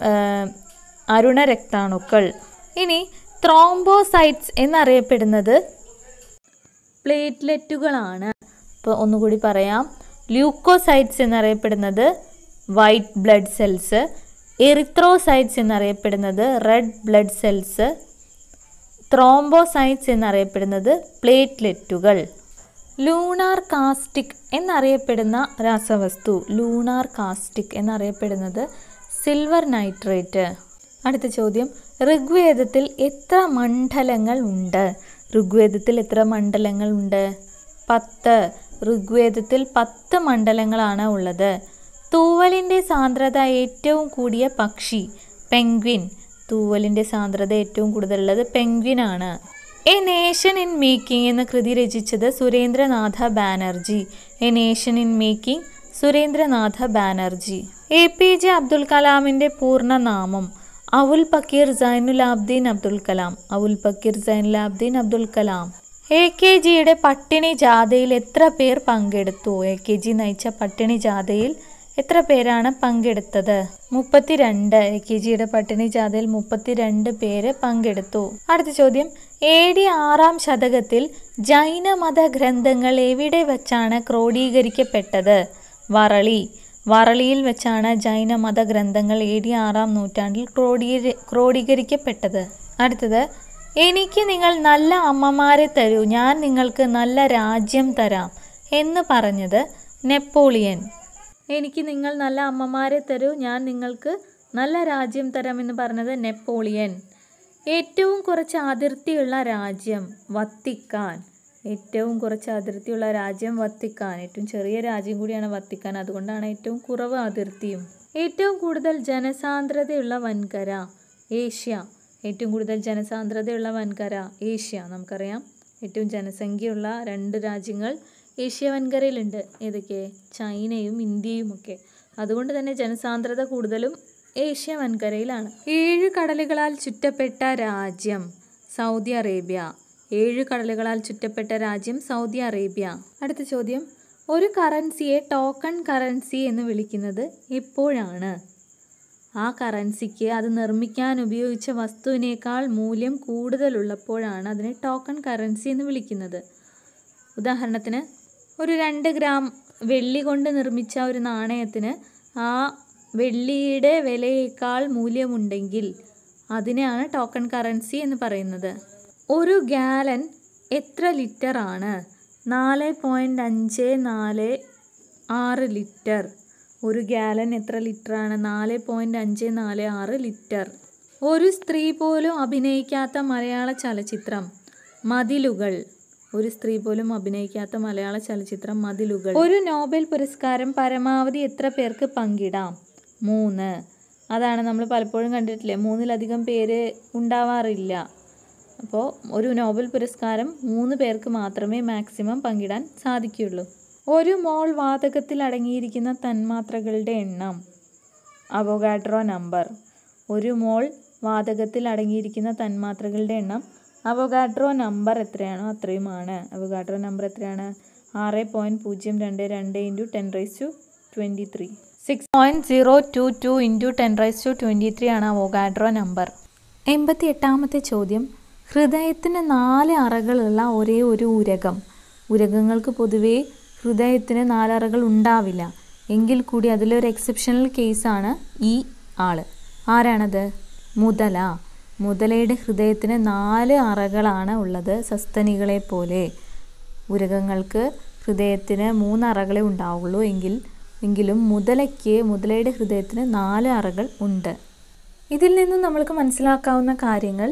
Speaker 1: അരുണരക്താണുക്കൾ ഇനി ത്രോംബോസൈറ്റ്സ് എന്നറിയപ്പെടുന്നത് പ്ലേറ്റ്ലെറ്റുകളാണ് ഇപ്പോൾ ഒന്നുകൂടി പറയാം ല്യൂക്കോസൈറ്റ്സ് എന്നറിയപ്പെടുന്നത് വൈറ്റ് ബ്ലഡ് സെൽസ് എറിത്രോസൈറ്റ്സ് എന്നറിയപ്പെടുന്നത് റെഡ് ബ്ലഡ് സെൽസ് ത്രോംബോസൈറ്റ്സ് എന്നറിയപ്പെടുന്നത് പ്ലേറ്റ്ലെറ്റുകൾ ലൂണാർ കാസ്റ്റിക് എന്നറിയപ്പെടുന്ന രാസവസ്തു ലൂണാർ കാസ്റ്റിക് എന്നറിയപ്പെടുന്നത് സിൽവർ നൈട്രേറ്റ് അടുത്ത ചോദ്യം ഋഗ്വേദത്തിൽ എത്ര മണ്ഡലങ്ങൾ ഉണ്ട് ഋഗ്വേദത്തിൽ എത്ര മണ്ഡലങ്ങൾ ഉണ്ട് പത്ത് ഋഗ്വേദത്തിൽ പത്ത് മണ്ഡലങ്ങളാണ് ഉള്ളത് തൂവലിൻ്റെ സാന്ദ്രത ഏറ്റവും കൂടിയ പക്ഷി പെൻഗ്വിൻ തൂവലിൻ്റെ സാന്ദ്രത ഏറ്റവും കൂടുതലുള്ളത് പെൻഗ്വിനാണ് എ നേഷൻ ഇൻ മേക്കിംഗ് എന്ന കൃതി രചിച്ചത് Surendranath Banerjee a nation in making Surendranath Banerjee A P J Abdul കലാമിൻ്റെ പൂർണ്ണനാമം അവുൽ പക്കീർ സൈനുൽ ആബ്ദീൻ അബ്ദുൽ കലാം അവുൽ പക്കീർ സൈനുൽ ആബ്ദീൻ അബ്ദുൽ കലാം എ കെ ജിയുടെ പട്ടിണി ജാഥയിൽ എത്ര പേർ പങ്കെടുത്തു എ കെ ജി നയിച്ച പട്ടിണി ജാഥയിൽ എത്ര പേരാണ് പങ്കെടുത്തത് മുപ്പത്തിരണ്ട് എ കെ ജിയുടെ പട്ടിണി ജാഥയിൽ മുപ്പത്തിരണ്ട് പേര് പങ്കെടുത്തു അടുത്ത ചോദ്യം എ ഡി ആറാം ശതകത്തിൽ ജൈനമത ഗ്രന്ഥങ്ങൾ എവിടെ വച്ചാണ് ക്രോഡീകരിക്കപ്പെട്ടത് വറളി വറളിയിൽ വെച്ചാണ് ജൈന മത ഗ്രന്ഥങ്ങൾ എ ഡി ആറാം നൂറ്റാണ്ടിൽ ക്രോഡീ ക്രോഡീകരിക്കപ്പെട്ടത് അടുത്തത് എനിക്ക് നിങ്ങൾ നല്ല അമ്മമാരെ തരൂ ഞാൻ നിങ്ങൾക്ക് നല്ല രാജ്യം തരാം എന്ന് പറഞ്ഞത് നെപ്പോളിയൻ എനിക്ക് നിങ്ങൾ നല്ല അമ്മമാരെ തരൂ ഞാൻ നിങ്ങൾക്ക് നല്ല രാജ്യം തരാം എന്ന് പറഞ്ഞത് നെപ്പോളിയൻ ഏറ്റവും കുറച്ച് അതിർത്തിയുള്ള രാജ്യം വത്തിക്കാൻ ഏറ്റവും കുറച്ച് അതിർത്തിയുള്ള രാജ്യം വത്തിക്കാൻ ഏറ്റവും ചെറിയ രാജ്യം കൂടിയാണ് വത്തിക്കാൻ അതുകൊണ്ടാണ് ഏറ്റവും കുറവ് അതിർത്തിയും ഏറ്റവും കൂടുതൽ ജനസാന്ദ്രതയുള്ള വൻകര ഏഷ്യ ഏറ്റവും കൂടുതൽ ജനസാന്ദ്രതയുള്ള വൻകര ഏഷ്യ നമുക്കറിയാം ഏറ്റവും ജനസംഖ്യയുള്ള രണ്ട് രാജ്യങ്ങൾ ഏഷ്യ വൻകരയിലുണ്ട് ഏതൊക്കെ ചൈനയും ഇന്ത്യയും ഒക്കെ അതുകൊണ്ട് തന്നെ ജനസാന്ദ്രത കൂടുതലും ഏഷ്യ വൻകരയിലാണ് ഏഴ് കടലുകളാൽ ചുറ്റപ്പെട്ട രാജ്യം സൗദി അറേബ്യ ഏഴ് കടലുകളാൽ ചുറ്റപ്പെട്ട രാജ്യം സൗദി അറേബ്യ അടുത്ത ചോദ്യം ഒരു കറൻസിയെ ടോക്കൺ കറൻസി എന്ന് വിളിക്കുന്നത് എപ്പോഴാണ് ആ കറൻസിക്ക് അത് നിർമ്മിക്കാൻ ഉപയോഗിച്ച വസ്തുവിനേക്കാൾ മൂല്യം കൂടുതലുള്ളപ്പോഴാണ് അതിനെ ടോക്കൺ കറൻസി എന്ന് വിളിക്കുന്നത് ഉദാഹരണത്തിന് ഒരു രണ്ട് ഗ്രാം വെള്ളി കൊണ്ട് നിർമ്മിച്ച ഒരു നാണയത്തിന് ആ വെള്ളിയുടെ വിലയേക്കാൾ മൂല്യമുണ്ടെങ്കിൽ അതിനെയാണ് ടോക്കൺ കറൻസി എന്ന് പറയുന്നത് ഒരു ഗാലൻ എത്ര ലിറ്ററാണ് നാല് പോയിൻ്റ് അഞ്ച് നാല് ആറ് ലിറ്റർ ഒരു ഗാലൻ എത്ര ലിറ്ററാണ് നാല് പോയിൻ്റ് അഞ്ച് നാല് ആറ് ലിറ്റർ ഒരു സ്ത്രീ പോലും അഭിനയിക്കാത്ത മലയാള ചലച്ചിത്രം മതിലുകൾ ഒരു സ്ത്രീ പോലും അഭിനയിക്കാത്ത മലയാള ചലച്ചിത്രം മതിലുകൾ ഒരു നോബൽ പുരസ്കാരം പരമാവധി എത്ര പേർക്ക് പങ്കിടാം മൂന്ന് അതാണ് നമ്മൾ പലപ്പോഴും കണ്ടിട്ടില്ലേ മൂന്നിലധികം പേര് ഉണ്ടാവാറില്ല അപ്പോൾ ഒരു നോബൽ പുരസ്കാരം മൂന്ന് പേർക്ക് മാത്രമേ മാക്സിമം പങ്കിടാൻ സാധിക്കുകയുള്ളൂ ഒരു മോൾ വാതകത്തിൽ അടങ്ങിയിരിക്കുന്ന തന്മാത്രകളുടെ എണ്ണം അവോഗാഡ്രോ നമ്പർ ഒരു മോൾ വാതകത്തിൽ അടങ്ങിയിരിക്കുന്ന തന്മാത്രകളുടെ എണ്ണം അവോഗാഡ്രോ നമ്പർ എത്രയാണോ അത്രയുമാണ് അവോഗാഡ്രോ നമ്പർ എത്രയാണ് ആറ് പോയിൻറ്റ് പൂജ്യം രണ്ട് രണ്ട് into ten raise to twenty three six point zero two two into ten raise to twenty three ആണ് അവോഗാഡ്രോ നമ്പർ എൺപത്തി എട്ടാമത്തെ ചോദ്യം ഹൃദയത്തിന് നാല് അറകളുള്ള ഒരേ ഒരു ഉരകം ഉരകങ്ങൾക്ക് പൊതുവേ ഹൃദയത്തിന് നാലറകൾ ഉണ്ടാവില്ല എങ്കിൽ കൂടി അതിലൊരു എക്സെപ്ഷണൽ കേസാണ് ഈ ആൾ ആരാണത് മുതല മുതലയുടെ ഹൃദയത്തിന് നാല് അറകളാണ് ഉള്ളത് സസ്തനികളെ പോലെ ഉരകങ്ങൾക്ക് ഹൃദയത്തിന് മൂന്നറകളെ അറകളെ ഉണ്ടാവുള്ളൂ എങ്കിൽ എങ്കിലും മുതലയ്ക്ക് മുതലയുടെ ഹൃദയത്തിന് നാല് അറകൾ ഉണ്ട് ഇതിൽ നിന്നും നമ്മൾക്ക് മനസ്സിലാക്കാവുന്ന കാര്യങ്ങൾ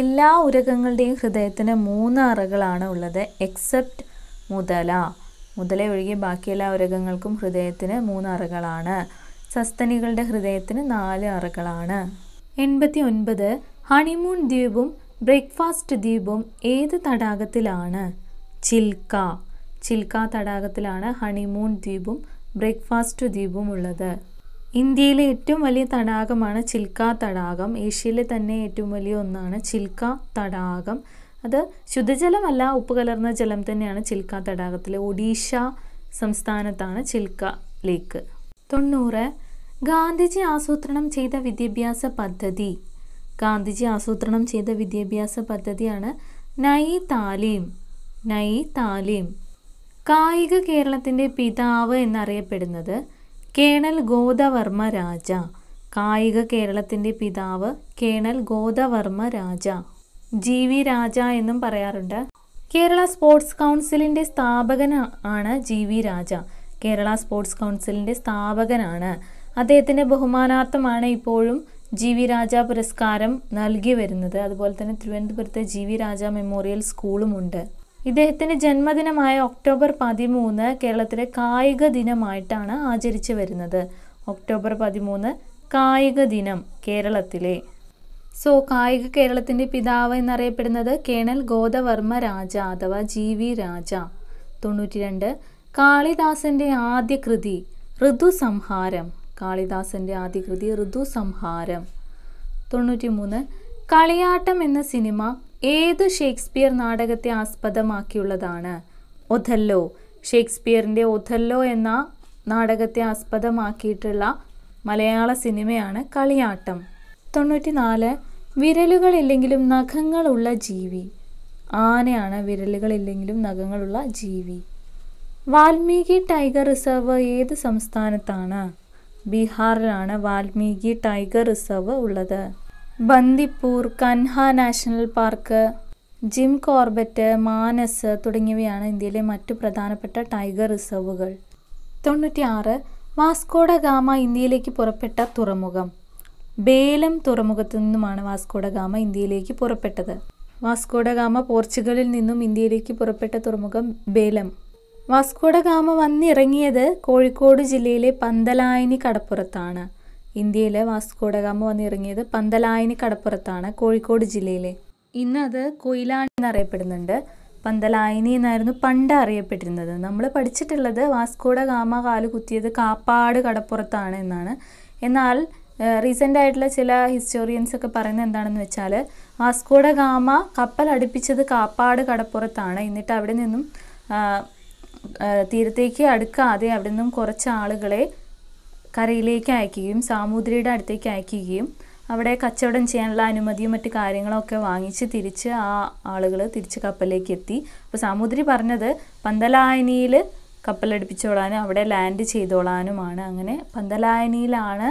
Speaker 1: എല്ലാ ഉരകങ്ങളുടെയും ഹൃദയത്തിന് മൂന്ന് അറകളാണ് ഉള്ളത് എക്സെപ്റ്റ് മുതല മുതല ഒഴികെ ബാക്കി എല്ലാ ഉരകങ്ങൾക്കും ഹൃദയത്തിന് മൂന്ന് അറകളാണ് സസ്തനികളുടെ ഹൃദയത്തിന് നാല് അറകളാണ് എൺപത്തി ഒൻപത് ഹണിമൂൺ ദ്വീപും ബ്രേക്ക്ഫാസ്റ്റ് ദ്വീപും ഏത് തടാകത്തിലാണ് ചിൽക്ക ചിൽക്ക തടാകത്തിലാണ് ഹണിമൂൺ ദ്വീപും ബ്രേക്ക്ഫാസ്റ്റ് ദ്വീപും ഉള്ളത് ഇന്ത്യയിലെ ഏറ്റവും വലിയ തടാകമാണ് ചിൽക്ക തടാകം ഏഷ്യയിലെ തന്നെ ഏറ്റവും വലിയ ഒന്നാണ് ചിൽക്ക തടാകം അത് ശുദ്ധജലമല്ല ഉപ്പ് കലർന്ന ജലം തന്നെയാണ് ചിൽക്ക തടാകത്തിലെ ഒഡീഷ സംസ്ഥാനത്താണ് ചിൽക്ക ലേക്ക് തൊണ്ണൂറ് ഗാന്ധിജി ആസൂത്രണം ചെയ്ത വിദ്യാഭ്യാസ പദ്ധതി ഗാന്ധിജി ആസൂത്രണം ചെയ്ത വിദ്യാഭ്യാസ പദ്ധതിയാണ് നൈ താലീം നൈ താലീം കായിക കേരളത്തിൻ്റെ പിതാവ് എന്നറിയപ്പെടുന്നത് കേണൽ ഗോദവർമ്മ രാജ കായിക കേരളത്തിൻ്റെ പിതാവ് colonel Godavarma Raja G V Raja എന്നും പറയാറുണ്ട് കേരള സ്പോർട്സ് കൗൺസിലിൻ്റെ സ്ഥാപകനാണ് ആണ് G V Raja Kerala sports കൗൺസിലിൻ്റെ സ്ഥാപകനാണ് അദ്ദേഹത്തിൻ്റെ ബഹുമാനാർത്ഥമാണ് ഇപ്പോഴും ജി വി രാജ പുരസ്കാരം നൽകി വരുന്നത് അതുപോലെ തന്നെ തിരുവനന്തപുരത്തെ ജി വി രാജ മെമ്മോറിയൽ സ്കൂളുമുണ്ട് ഇദ്ദേഹത്തിൻ്റെ ജന്മദിനമായ ഒക്ടോബർ പതിമൂന്ന് കേരളത്തിലെ കായിക ദിനമായിട്ടാണ് ആചരിച്ചു വരുന്നത് ഒക്ടോബർ പതിമൂന്ന് കായിക ദിനം കേരളത്തിലെ സോ കായിക കേരളത്തിൻ്റെ പിതാവ് എന്നറിയപ്പെടുന്നത് കേണൽ ഗോദവർമ്മ രാജ അഥവാ ജി വി രാജ രണ്ട് കാളിദാസൻ്റെ ആദ്യ കൃതി ഋതുസംഹാരം കാളിദാസൻ്റെ ആദ്യ കൃതി ഋതുസംഹാരം മൂന്ന് കളിയാട്ടം എന്ന സിനിമ ഏത് ഷേക്സ്പിയർ നാടകത്തെ ആസ്പദമാക്കിയുള്ളതാണ് ഒഥല്ലോ ഷേക്സ്പിയറിൻ്റെ ഒഥല്ലോ എന്ന നാടകത്തെ ആസ്പദമാക്കിയിട്ടുള്ള മലയാള സിനിമയാണ് കളിയാട്ടം തൊണ്ണൂറ്റിനാല് വിരലുകളില്ലെങ്കിലും നഖങ്ങളുള്ള ജീവി ആനയാണ് വിരലുകളില്ലെങ്കിലും നഖങ്ങളുള്ള ജീവി വാൽമീകി ടൈഗർ റിസർവ് ഏത് സംസ്ഥാനത്താണ് ബീഹാറിലാണ് വാൽമീകി ടൈഗർ റിസർവ് ഉള്ളത് Bandipur Kanha national park Jim Corbett Manas തുടങ്ങിയവയാണ് ഇന്ത്യയിലെ മറ്റു പ്രധാനപ്പെട്ട ടൈഗർ റിസർവുകൾ തൊണ്ണൂറ്റിയാറ് വാസ്കോഡ ഗാമ ഇന്ത്യയിലേക്ക് പുറപ്പെട്ട തുറമുഖം ബേലം തുറമുഖത്തു നിന്നുമാണ് വാസ്കോഡ ഗാമ ഇന്ത്യയിലേക്ക് പുറപ്പെട്ടത് വാസ്കോഡ ഗാമ പോർച്ചുഗലിൽ നിന്നും ഇന്ത്യയിലേക്ക് പുറപ്പെട്ട തുറമുഖം ബേലം വാസ്കോഡ ഗാമ വന്നിറങ്ങിയത് കോഴിക്കോട് ജില്ലയിലെ പന്തലായനി കടപ്പുറത്താണ് ഇന്ത്യയിലെ വാസ്കോഡഗാമ വന്നിറങ്ങിയത് പന്തലായനി കടപ്പുറത്താണ് കോഴിക്കോട് ജില്ലയിലെ ഇന്ന് അത് കൊയിലാണി എന്നറിയപ്പെടുന്നുണ്ട് പന്തലായനി എന്നായിരുന്നു പണ്ട് അറിയപ്പെട്ടിരുന്നത് നമ്മൾ പഠിച്ചിട്ടുള്ളത് വാസ്കോഡഗാമ ഗാമ കാല് കുത്തിയത് കാപ്പാട് കടപ്പുറത്താണ് എന്നാണ് എന്നാൽ റീസെൻ്റ് ആയിട്ടുള്ള ചില ഹിസ്റ്റോറിയൻസ് ഒക്കെ പറയുന്നത് എന്താണെന്ന് വെച്ചാൽ വാസ്കോഡഗാമ ഗാമ കപ്പൽ അടുപ്പിച്ചത് കാപ്പാട് കടപ്പുറത്താണ് എന്നിട്ട് അവിടെ നിന്നും തീരത്തേക്ക് അടുക്കാതെ അവിടെ നിന്നും കുറച്ച് ആളുകളെ കരയിലേക്ക് അയക്കുകയും സാമൂതിരിയുടെ അടുത്തേക്ക് അയക്കുകയും അവിടെ കച്ചവടം ചെയ്യാനുള്ള അനുമതിയും മറ്റു കാര്യങ്ങളൊക്കെ വാങ്ങിച്ച് തിരിച്ച് ആ ആളുകൾ തിരിച്ച് കപ്പലിലേക്ക് എത്തി അപ്പോൾ സാമൂതിരി പറഞ്ഞത് പന്തലായനിയിൽ കപ്പലടുപ്പിച്ചോളാനും അവിടെ ലാൻഡ് ചെയ്തോളാനുമാണ് അങ്ങനെ പന്തലായനിയിലാണ്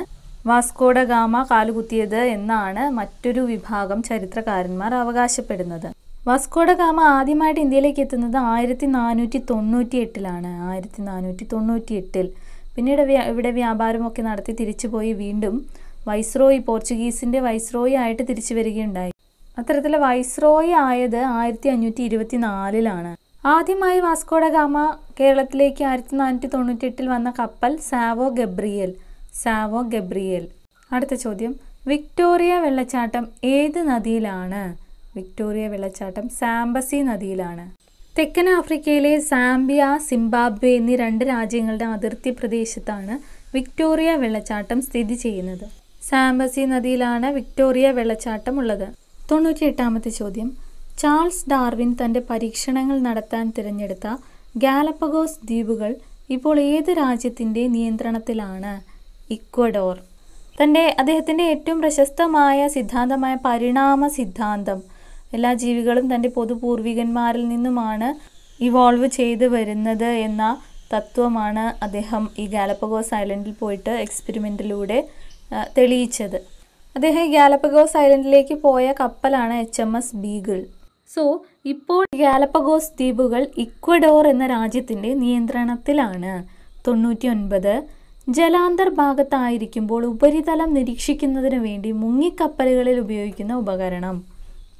Speaker 1: വാസ്കോഡ ഗാമ കാലുകുത്തിയത് എന്നാണ് മറ്റൊരു വിഭാഗം ചരിത്രകാരന്മാർ അവകാശപ്പെടുന്നത് വാസ്കോഡ ഗാമ ആദ്യമായിട്ട് ഇന്ത്യയിലേക്ക് എത്തുന്നത് ആയിരത്തി നാനൂറ്റി തൊണ്ണൂറ്റി എട്ടിലാണ് ആയിരത്തി നാനൂറ്റി തൊണ്ണൂറ്റി എട്ടിൽ പിന്നീട് ഇവിടെ വ്യാപാരമൊക്കെ നടത്തി തിരിച്ചുപോയി വീണ്ടും വൈസ്രോയി പോർച്ചുഗീസിൻ്റെ വൈസ്രോയി ആയിട്ട് തിരിച്ചു വരികയുണ്ടായി അത്തരത്തിൽ വൈസ്രോയി ആയത് ആയിരത്തി അഞ്ഞൂറ്റി ഇരുപത്തി നാലിലാണ് ആദ്യമായി വാസ്കോഡ ഗാമ കേരളത്തിലേക്ക് ആയിരത്തി നാനൂറ്റി എട്ടിൽ വന്ന കപ്പൽ സാവോ ഗബ്രിയൽ സാവോ ഗബ്രിയൽ അടുത്ത ചോദ്യം വിക്ടോറിയ വെള്ളച്ചാട്ടം ഏത് നദിയിലാണ് വിക്ടോറിയ വെള്ളച്ചാട്ടം സാംബസി നദിയിലാണ് തെക്കൻ ആഫ്രിക്കയിലെ സാംബിയ സിംബാബ്വെ എന്നീ രണ്ട് രാജ്യങ്ങളുടെ അതിർത്തി പ്രദേശത്താണ് വിക്ടോറിയ വെള്ളച്ചാട്ടം സ്ഥിതി ചെയ്യുന്നത് സാംബസി നദിയിലാണ് വിക്ടോറിയ വെള്ളച്ചാട്ടം ഉള്ളത് തൊണ്ണൂറ്റിയെട്ടാമത്തെ ചോദ്യം ചാൾസ് ഡാർവിൻ തൻ്റെ പരീക്ഷണങ്ങൾ നടത്താൻ തിരഞ്ഞെടുത്ത ഗാലപ്പഗോസ് ദ്വീപുകൾ ഇപ്പോൾ ഏത് രാജ്യത്തിൻ്റെ നിയന്ത്രണത്തിലാണ് ഇക്വഡോർ തൻ്റെ അദ്ദേഹത്തിൻ്റെ ഏറ്റവും പ്രശസ്തമായ സിദ്ധാന്തമായ പരിണാമ സിദ്ധാന്തം എല്ലാ ജീവികളും തൻ്റെ പൊതുപൂർവികന്മാരിൽ നിന്നുമാണ് ഇവോൾവ് ചെയ്ത് വരുന്നത് എന്ന തത്വമാണ് അദ്ദേഹം ഈ ഗാലപ്പഗോസ് ഐലൻഡിൽ പോയിട്ട് എക്സ്പെരിമെൻറ്റിലൂടെ തെളിയിച്ചത് അദ്ദേഹം ഈ ഗാലപ്പഗോസ് ഐലൻഡിലേക്ക് പോയ കപ്പലാണ് H M S Beagle so ഇപ്പോൾ ഗാലപ്പഗോസ് ദ്വീപുകൾ ഇക്വഡോർ എന്ന രാജ്യത്തിൻ്റെ നിയന്ത്രണത്തിലാണ് തൊണ്ണൂറ്റി ഒൻപത് ജലാന്തർ ഭാഗത്തായിരിക്കുമ്പോൾ ഉപരിതലം നിരീക്ഷിക്കുന്നതിന് വേണ്ടി മുങ്ങിക്കപ്പലുകളിൽ ഉപയോഗിക്കുന്ന ഉപകരണം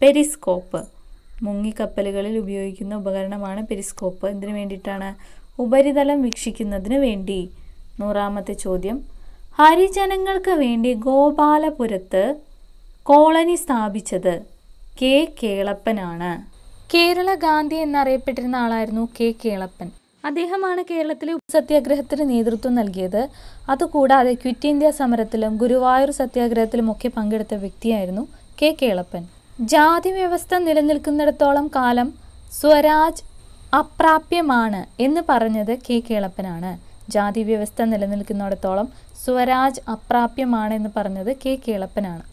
Speaker 1: പെരിസ്കോപ്പ് മുങ്ങിക്കപ്പലുകളിൽ ഉപയോഗിക്കുന്ന ഉപകരണമാണ് പെരിസ്കോപ്പ് എന്തിനു വേണ്ടിയിട്ടാണ് ഉപരിതലം വീക്ഷിക്കുന്നതിന് വേണ്ടി നൂറാമത്തെ ചോദ്യം ഹരിജനങ്ങൾക്ക് വേണ്ടി ഗോപാലപുരത്ത് കോളനി സ്ഥാപിച്ചത് കെ കേളപ്പനാണ് കേരള ഗാന്ധി എന്നറിയപ്പെട്ടിരുന്ന ആളായിരുന്നു കെ കേളപ്പൻ അദ്ദേഹമാണ് കേരളത്തിലെ സത്യാഗ്രഹത്തിന് നേതൃത്വം നൽകിയത് അതുകൂടാതെ ക്വിറ്റ് ഇന്ത്യ സമരത്തിലും ഗുരുവായൂർ സത്യാഗ്രഹത്തിലും ഒക്കെ പങ്കെടുത്ത വ്യക്തിയായിരുന്നു കെ കേളപ്പൻ ജാതി വ്യവസ്ഥ നിലനിൽക്കുന്നിടത്തോളം കാലം സ്വരാജ് അപ്രാപ്യമാണ് എന്ന് പറഞ്ഞത് കെ കേളപ്പനാണ് ജാതി വ്യവസ്ഥ നിലനിൽക്കുന്നിടത്തോളം സ്വരാജ് അപ്രാപ്യമാണ് എന്ന് പറഞ്ഞത് കെ കേളപ്പനാണ്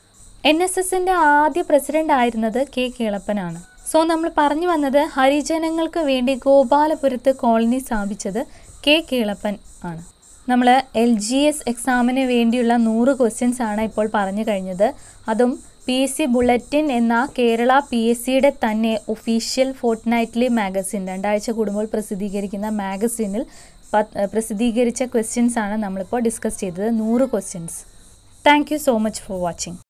Speaker 1: എൻ എസ് എസിന്റെ ആദ്യ പ്രസിഡന്റ് ആയിരുന്നത് കെ കേളപ്പനാണ് സോ നമ്മൾ പറഞ്ഞു വന്നത് ഹരിജനങ്ങൾക്ക് വേണ്ടി ഗോപാലപുരത്ത് കോളനി സ്ഥാപിച്ചത് കെ കേളപ്പൻ ആണ് നമ്മൾ എൽ ജി എസ് എക്സാമിന് വേണ്ടിയുള്ള നൂറ് ക്വസ്റ്റ്യൻസ് ആണ് ഇപ്പോൾ പറഞ്ഞു കഴിഞ്ഞത് അതും പി എസ് സി ബുള്ളറ്റിൻ എന്ന കേരള പി എസ് സിയുടെ തന്നെ ഒഫീഷ്യൽ ഫോർട്ട് നൈറ്റ്ലി മാഗസിൻ രണ്ടാഴ്ച കൂടുമ്പോൾ പ്രസിദ്ധീകരിക്കുന്ന മാഗസിനിൽ പ്രസിദ്ധീകരിച്ച ക്വസ്റ്റ്യൻസ് ആണ് നമ്മളിപ്പോൾ ഡിസ്കസ് ചെയ്തത് നൂറ് questions thank you so much for watching